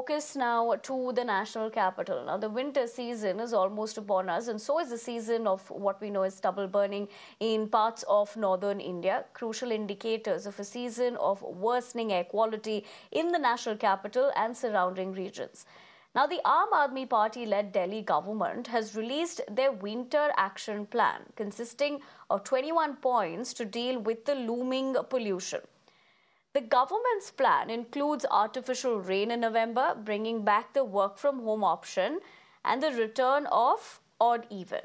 focus now to the national capital. Now, the winter season is almost upon us, and so is the season of what we know as stubble burning in parts of northern India. Crucial indicators of a season of worsening air quality in the national capital and surrounding regions. Now, the Aam Aadmi Party led Delhi government has released their winter action plan, consisting of 21 points to deal with the looming pollution. The government's plan includes artificial rain in November, bringing back the work from home option and the return of odd even.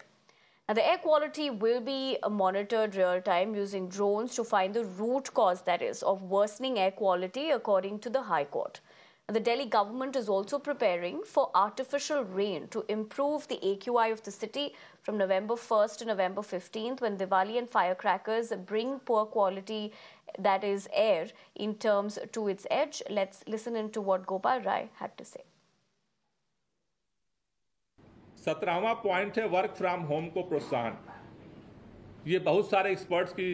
Now, the air quality will be monitored real time using drones to find the root cause, that is, of worsening air quality, according to the High Court. The Delhi government is also preparing for artificial rain to improve the AQI of the city from November 1st to November 15th when Diwali and firecrackers bring poor quality, that is air, in terms to its edge. Let's listen into what Gopal Rai had to say. सत्रहवा point है work from home को प्रोत्साहन ये बहुत सारे experts की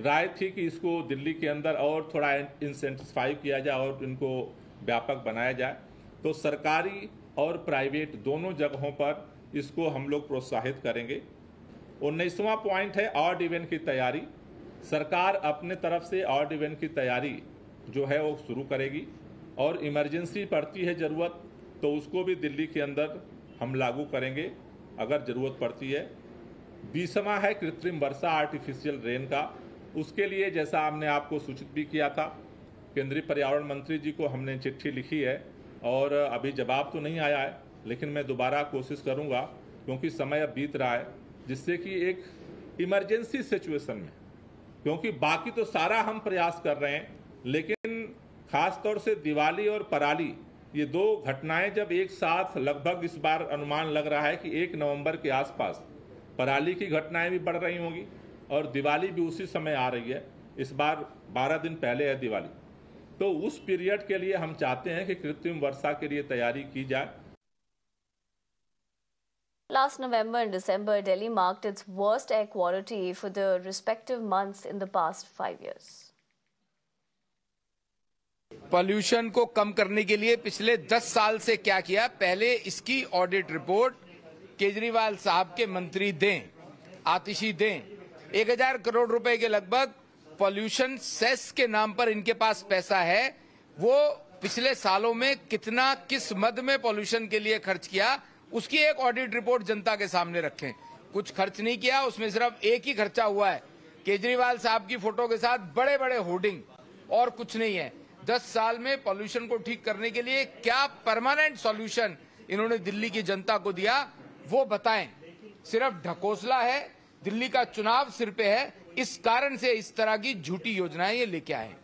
राय थी कि इसको दिल्ली के अंदर और थोड़ा इंसेंटिफाई किया जाए और इनको व्यापक बनाया जाए तो सरकारी और प्राइवेट दोनों जगहों पर इसको हम लोग प्रोत्साहित करेंगे उन्नीसवा पॉइंट है ऑड इवेंट की तैयारी सरकार अपने तरफ से ऑड इवेंट की तैयारी जो है वो शुरू करेगी और इमरजेंसी पड़ती है ज़रूरत तो उसको भी दिल्ली के अंदर हम लागू करेंगे अगर ज़रूरत पड़ती है बीसवा है कृत्रिम वर्षा आर्टिफिशियल रेन का उसके लिए जैसा हमने आपको सूचित भी किया था केंद्रीय पर्यावरण मंत्री जी को हमने चिट्ठी लिखी है और अभी जवाब तो नहीं आया है लेकिन मैं दोबारा कोशिश करूँगा क्योंकि समय अब बीत रहा है जिससे कि एक इमरजेंसी सिचुएशन में क्योंकि बाकी तो सारा हम प्रयास कर रहे हैं लेकिन खासतौर से दिवाली और पराली ये दो घटनाएं जब एक साथ लगभग इस बार अनुमान लग रहा है कि एक नवंबर के आसपास पराली की घटनाएं भी बढ़ रही होंगी और दिवाली भी उसी समय आ रही है इस बार बारह दिन पहले है दिवाली तो उस पीरियड के लिए हम चाहते हैं कि कृत्रिम वर्षा के लिए तैयारी की जाए Last November and December, Delhi marked its worst air quality for the respective months in the past five years. Pollution को कम करने के लिए पिछले 10 साल से क्या किया पहले इसकी audit report केजरीवाल साहब के मंत्री दें आतिशी दें एक हजार करोड़ रुपए के लगभग पॉल्यूशन सेस के नाम पर इनके पास पैसा है वो पिछले सालों में कितना किस मद में पॉल्यूशन के लिए खर्च किया उसकी एक ऑडिट रिपोर्ट जनता के सामने रखें कुछ खर्च नहीं किया उसमें सिर्फ एक ही खर्चा हुआ है केजरीवाल साहब की फोटो के साथ बड़े बड़े होर्डिंग और कुछ नहीं है दस साल में पॉल्यूशन को ठीक करने के लिए क्या परमानेंट सॉल्यूशन इन्होंने दिल्ली की जनता को दिया वो बताएं सिर्फ ढकोसला है दिल्ली का चुनाव सिर पे है इस कारण से इस तरह की झूठी योजनाएं ये लेके आए हैं